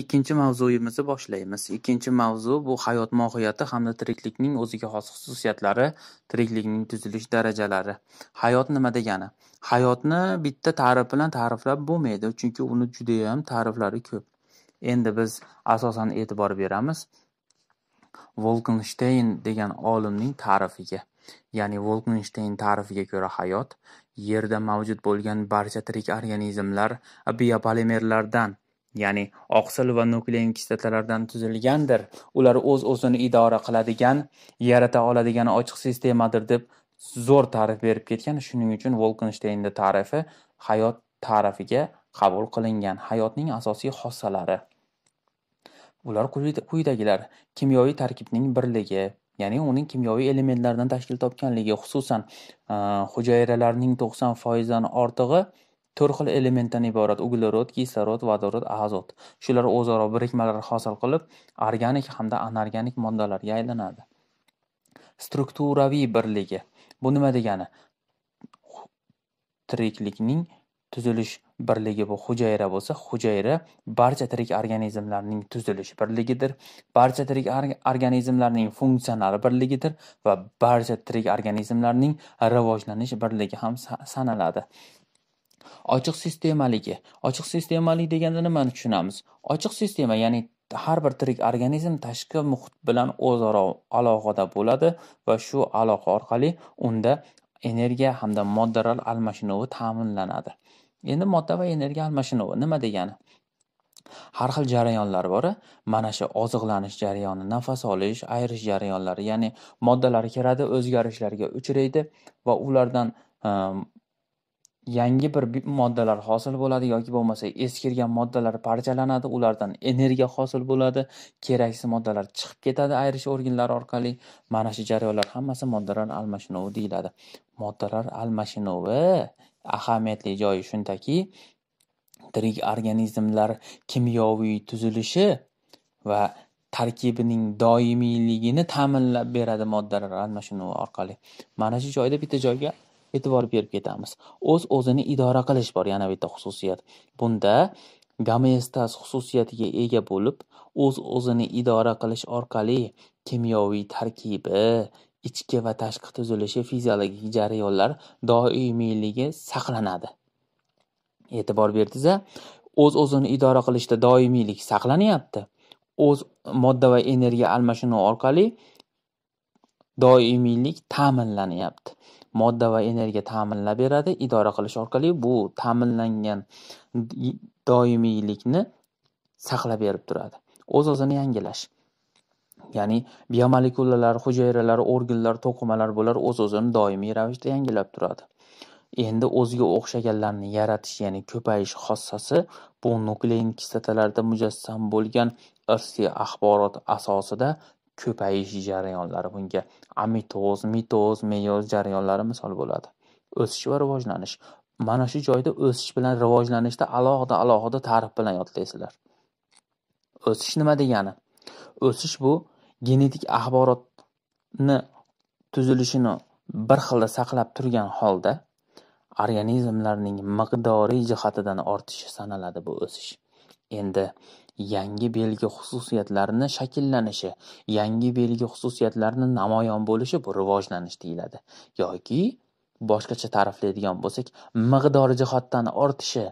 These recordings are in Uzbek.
Ikkinchi mavzuyimizni boshlaymiz. Ikkinchi mavzu bu hayot mohiyati hamda tiriklikning o'ziga xos xususiyatlari, tiriklikning tuzilish darajalari. Hayot nima degani? Hayotni bitta ta'rif bilan ta'riflab bo'lmaydi, chunki uni juda ham ta'riflari ko'p. Endi biz asosan e'tibor beramiz volkenshteyn degan olimning ta'rifiga. Ya'ni volkenshteyn ta'rifiga ko'ra hayot yerda mavjud bo'lgan barcha tirik organizmlar biopolimerlardan ya'ni oqsil va nuklein kislotalardan tuzilgandir ular o'z o'zini idora qiladigan yarata oladigan ochiq sistemadir deb zo'r ta'rif berib ketgan shuning uchun volkensteynni ta'rifi hayot ta'rifiga qabul qilingan hayotning asosiy xossalari ular quyidagilar kimyoviy tarkibning birligi ya'ni uning kimyoviy elementlardan tashkil topganligi xususan hujayralarning to'qson foizdan ortig'i to'rt xil elementdan iborat uglerod kislorod vodorod azot shular o'zaro birikmalar hosil qilib organik hamda anorganik moddalarga aylanadi strukturaviy birligi bu nima degani tiriklikning tuzilish birligi bu hujayra bo'lsa hujayra barcha tirik organizmlarning tuzilish birligidir barcha tirik organizmlarning funksional birligidir va barcha tirik organizmlarning rivojlanish birligi ham sanaladi Ochiq sistemaligi. Ochiq sistemalik deganda nimani tushunamiz? Ochiq sistema, ya'ni har bir tirik organizm tashqi muhit bilan o'zaro aloqada bo'ladi va shu aloqa orqali unda energiya hamda moddalar almashinuvi ta'minlanadi. Endi modda va energiya almashinuvi nima degani? Har xil jarayonlar bor. Mana shu oziqlanish jarayoni, nafas olish, ayirish jarayonlari, ya'ni moddalar kiradi, o'zgarishlarga uchraydi va ulardan ehm, yangi bir moddalar hosil bo'ladi yoki bo'lmasa eskirgan moddalar parchalanadi ulardan energiya hosil bo'ladi keraksiz moddalar chiqib ketadi ayrish organlari orqali mana shu jarayonlar hammasi moddalar almashinuvi deyiladi moddalar almashinuvi ahamiyatli joyi shundaki tirik organizmlar kimyoviy tuzilishi va tarkibining doimiyligini ta'minlab beradi moddalar almashinuvi orqali mana shu joyda bitta joyga e'tibor berib ketamiz o'z o'zini idora qilish bor yana bitta xususiyat bunda gomeostaz xususiyatiga ega bo'lib o'z o'zini idora qilish orqali kimyoviy tarkibi ichki va tashqi tuzilishi fiziologik jarayonlar doimiyligi saqlanadi e'tibor berdingiz o'z o'zini idora qilishda doimiylik saqlanyapti o'z modda va energiya almashinuvi orqali doimiylik ta'minlanyapti modda va energiya ta'minlab beradi. Idora qilish orqali bu ta'minlangan doimiylikni saqlab berib turadi. O'z-o'zini yangilash. Ya'ni biomolekulalar, hujayralar, organlar, to'qimalar bular o'z-o'zini doimiy ravishda yangilab turadi. Endi o'ziga o'xshaganlarni yaratish, ya'ni ko'payish xossasi bu nuklein kislotalarda mujassam bo'lgan irsiy axborot asosida ko'payish jarayonlari bunga amitoz mitoz meyoz jarayonlari misol bo'ladi o'sish va rivojlanish mana shu joyda o'sish bilan rivojlanishda alohida alohida tarif bilan yodlaysizlar o'sish nima degani o'sish bu genetik axborotni tuzilishini bir xilda saqlab turgan holda organizmlarning miqdoriy jihatidan ortishi sanaladi bu o'sish endi yangi belgi xususiyatlarini shakllanishi, yangi belgi xususiyatlarini namoyon bo'lishi bu rivojlanish deyiladi yoki boshqacha ta'riflaydigan bo'lsak, miqdor jihatdan ortishi,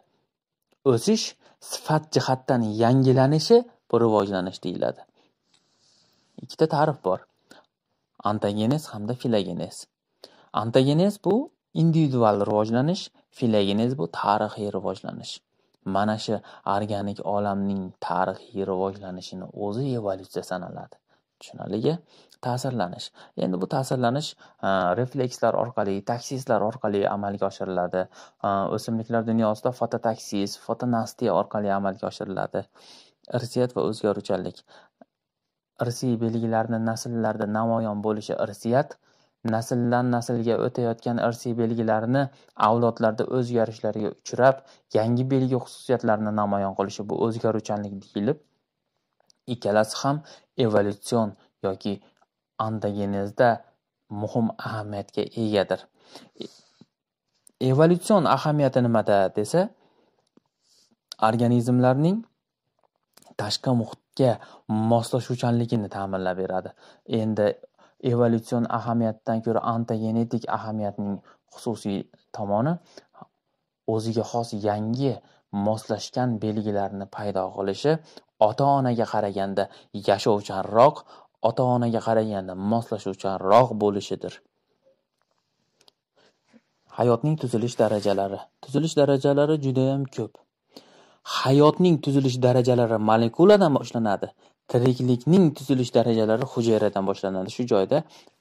o'sish, sifat jihatdan yangilanishi bu rivojlanish deyiladi. Ikkita ta'rif bor. Antogenez hamda filogenez. Antogenez bu individual rivojlanish, filogenez bu tarixiy rivojlanish. Mana shu organik olamning tarixiy rivojlanishini o'zi evolyutsiya sanaladi. Tushunarligi? Ta'sirlanish. Endi bu ta'sirlanish e, reflekslar orqali, taksislar orqali amalga oshiriladi. E, o'simliklar dunyosida fototaksis, fotonastiya orqali amalga oshiriladi. Irsiyat va o'zgaruvchanlik. Irsiy belgilarni nasllarda namoyon bo'lishi irsiyat nasldan naslga o'tayotgan irsiy belgilarni avlodlarda o'zgarishlarga uchrab yangi belgi xususiyatlarini namoyon qilishi bu o'zgaruvchanlik deyilib ikkalasi ham evolyutsion yoki andogenezda muhim ahamiyatga egadir evolyutsion ahamiyati nimada desa organizmlarning tashqi muhitga moslashuvchanligini ta'minlab beradi endi evolyutsion ahamiyatdan ko'ra antogenetik ahamiyatning xususiy tomoni o'ziga xos yangi moslashgan belgilarni paydo qilishi ota-onaga qaraganda yashovchanroq, ota-onaga qaraganda moslashuvchanroq bo'lishidir. Hayotning tuzilish darajalari. Tuzilish darajalari judayam ko'p. Hayotning tuzilish darajalari molekuladan boshlanadi. Tiriklikning tuzilish darajalari hujayradan boshlanadi. Shu joyda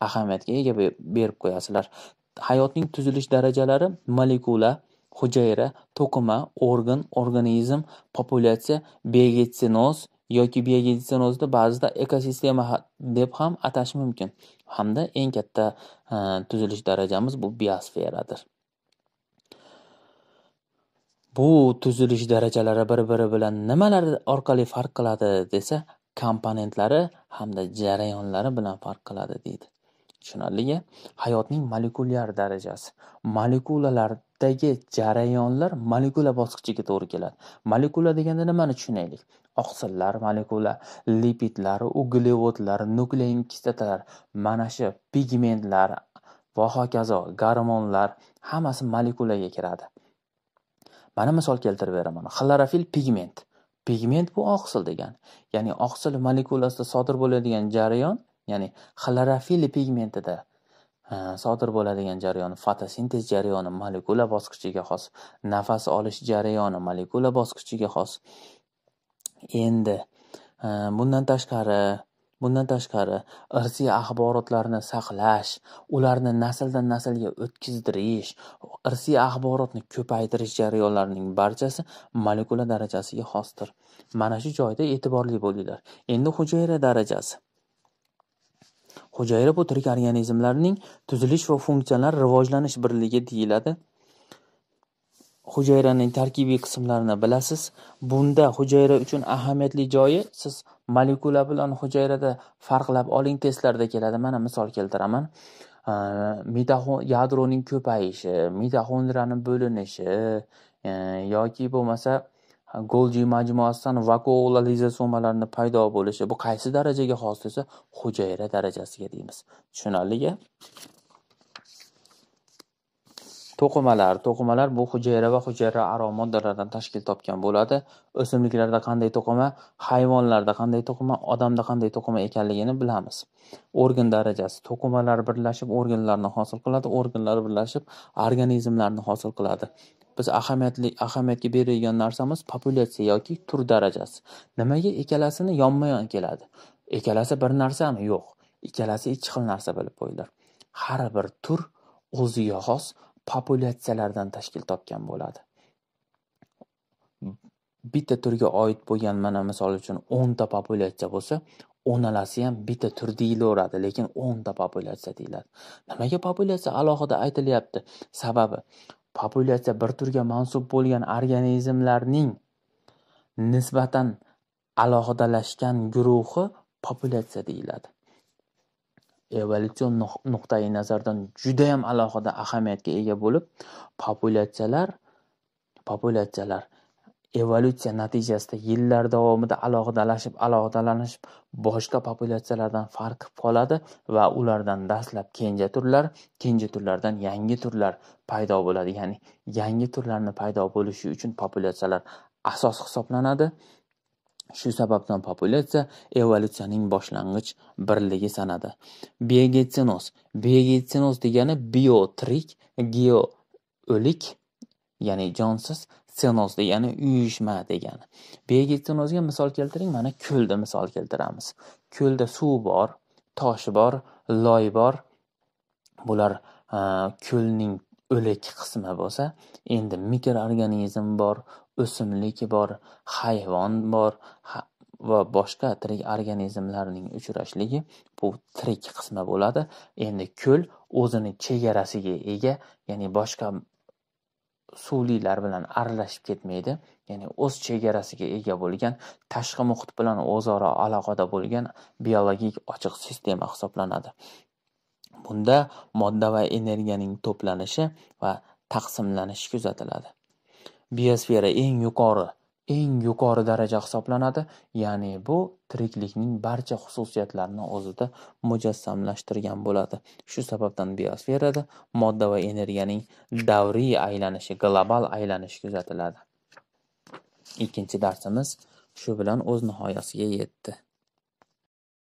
ahamiyatga ega berib qo'yasizlar. Hayotning tuzilish darajalari molekula, hujayra, to'qima, organ, organizm, populyatsiya, biogetsinoz yoki biogetsinozni ba'zida ekosistema deb ham atash mumkin. Hamda eng katta tuzilish darajamiz bu biosferadir. Bu tuzilish darajalari bir-biri bilan nimalar orqali farq qiladi desa, komponentlari hamda jarayonlari bilan farq qiladi deydi. Tushunarligi, hayotning molekulyar darajasi. Molekulalardagi jarayonlar molekula bosqichiga to'g'ri keladi. Molekula deganda nimani tushunaylik? Oqsillar molekula, lipidlar, uglevodlar, nuklein kislotalar, mana shu pigmentlar va hokazo garmonlar hammasi molekulaga kiradi. Mana misol keltirib beraman. Xlorofil pigment Pigment bu oqsil degan ya'ni oqsil molekulasida sodir bo'ladigan jarayon, ya'ni xlorofil pigmentida sodir bo'ladigan jarayon fotosintez jarayoni molekula bosqichiga xos, nafas olish jarayoni molekula bosqichiga xos. Endi bundan tashqari Bundan tashqari, irsiy axborotlarni saqlash, ularni nasldan naslga o'tkazdirish irsiy axborotni ko'paytirish jarayonlarining barchasi molekula darajasiga xosdir. Mana shu joyda e'tiborli bo'linglar. Endi hujayra darajasi. Hujayra bu tirik organizmlarning tuzilish va funksiyalar rivojlanish birligi deyiladi. Hujayraning tarkibiy qismlarini bilasiz. Bunda hujayra uchun ahamiyatli joyi siz molekula bilan hujayrada farqlab oling testlarda keladi mana misol keltiraman mitoxon yadroning ko'payishi mitoxondriyani bo'linishi e, yoki bo'lmasa golji majmuasidan vakuola lizosomalarni paydo bo'lishi bu qaysi darajaga xos desa hujayra darajasiga deymiz tushunarligi To'qimalar To'qimalar bu hujayra va hujayra-aro moddalardan tashkil topgan bo'ladi. O'simliklarda qanday to'qima, hayvonlarda qanday to'qima, odamda qanday to'qima ekanligini bilamiz. Organ darajasi To'qimalar birlashib organlarni hosil qiladi, organlar birlashib organizmlarni hosil qiladi. Biz ahamiyatli ahamiyatga beradigan narsamiz populyatsiya yoki tur darajasi. Nimaga ikkalasini yonma-yon keladi? Ikkalasi bir narsami? Yo'q. Ikkalasi ikki xil narsa bo'lib qo'yilar. Har bir tur o'ziga xos populyatsiyalardan tashkil topgan bo'ladi. Bitta turga oid bo'lgan mana misol uchun 10 ta populyatsiya bo'lsa, o'nalasi ham bitta tur deyilaveradi, lekin 10 ta populyatsiya deyiladi. Nimaga populyatsiya alohida aytilyapti? Sababi populyatsiya bir turga mansub bo'lgan organizmlarning nisbatan alohidalashgan guruhi populyatsiya deyiladi. evolyutsion nuqtai nazardan yam alohida ahamiyatga ega bo'lib populyatsiyalar populyatsiyalar evolyutsiya natijasida yillar davomida alohidalashib alohidalanishib boshqa populyatsiyalardan farq qilib qoladi va ulardan dastlab kenja turlar kenja turlardan yangi turlar paydo bo'ladi ya'ni yangi turlarni paydo bo'lishi uchun populyatsiyalar asos hisoblanadi Shu sababdan populyatsiya evolyutsiyaning boshlang'ich birligi sanadi. biogetsinoz biogetsinoz degani geo o'lik ya'ni jonsiz, senoz degani uyushma degani. biogetsinozga misol keltiring, mana ko'lda misol keltiramiz. Ko'lda suv bor, tosh bor, loy bor. Bular ko'lning o'lik qismi bo'lsa, endi mikroorganizm bor, o'simlik bor, hayvon bor va boshqa tirik organizmlarning uchrashligi bu tirik qismi bo'ladi. Endi ko'l o'zini chegarasiga ega, ya'ni boshqa suvliklar bilan aralashib ketmaydi ya'ni o'z chegarasiga ega bo'lgan tashqi muhit bilan o'zaro aloqada bo'lgan biologik ochiq sistema hisoblanadi bunda modda va energiyaning to'planishi va taqsimlanishi kuzatiladi Biosfera eng yuqori, eng yuqori daraja hisoblanadi, ya'ni bu tiriklikning barcha xususiyatlarini o'zida mujassamlashtirgan bo'ladi. Shu sababdan biosferada modda va energiyaning davriy aylanishi, global aylanishi kuzatiladi. Ikkinchi darsimiz shu bilan o'z nihoyasiga yetdi.